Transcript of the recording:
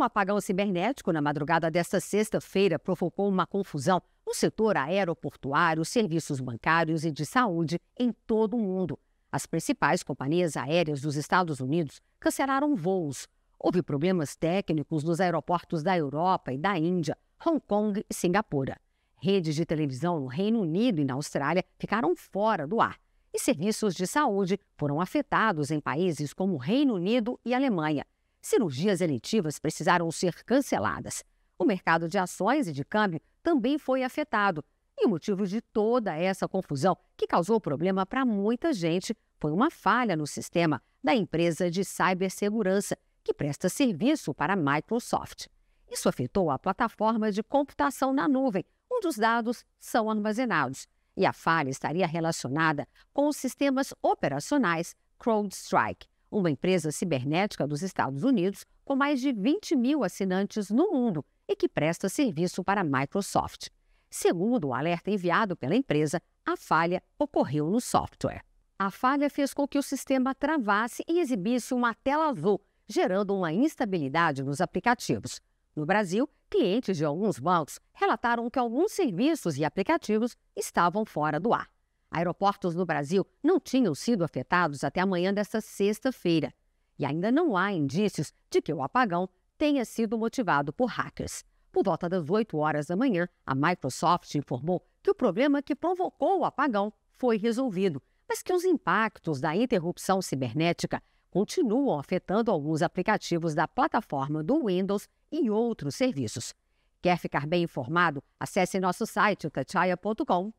um apagão cibernético na madrugada desta sexta-feira provocou uma confusão no setor aeroportuário, serviços bancários e de saúde em todo o mundo. As principais companhias aéreas dos Estados Unidos cancelaram voos. Houve problemas técnicos nos aeroportos da Europa e da Índia, Hong Kong e Singapura. Redes de televisão no Reino Unido e na Austrália ficaram fora do ar. E serviços de saúde foram afetados em países como Reino Unido e Alemanha. Cirurgias eletivas precisaram ser canceladas. O mercado de ações e de câmbio também foi afetado. E o motivo de toda essa confusão, que causou problema para muita gente, foi uma falha no sistema da empresa de cibersegurança, que presta serviço para a Microsoft. Isso afetou a plataforma de computação na nuvem, onde os dados são armazenados. E a falha estaria relacionada com os sistemas operacionais CrowdStrike, uma empresa cibernética dos Estados Unidos com mais de 20 mil assinantes no mundo e que presta serviço para a Microsoft. Segundo o alerta enviado pela empresa, a falha ocorreu no software. A falha fez com que o sistema travasse e exibisse uma tela azul, gerando uma instabilidade nos aplicativos. No Brasil, clientes de alguns bancos relataram que alguns serviços e aplicativos estavam fora do ar. Aeroportos no Brasil não tinham sido afetados até amanhã desta sexta-feira e ainda não há indícios de que o apagão tenha sido motivado por hackers. Por volta das 8 horas da manhã, a Microsoft informou que o problema que provocou o apagão foi resolvido, mas que os impactos da interrupção cibernética continuam afetando alguns aplicativos da plataforma do Windows e outros serviços. Quer ficar bem informado? Acesse nosso site, tachaya.com.br.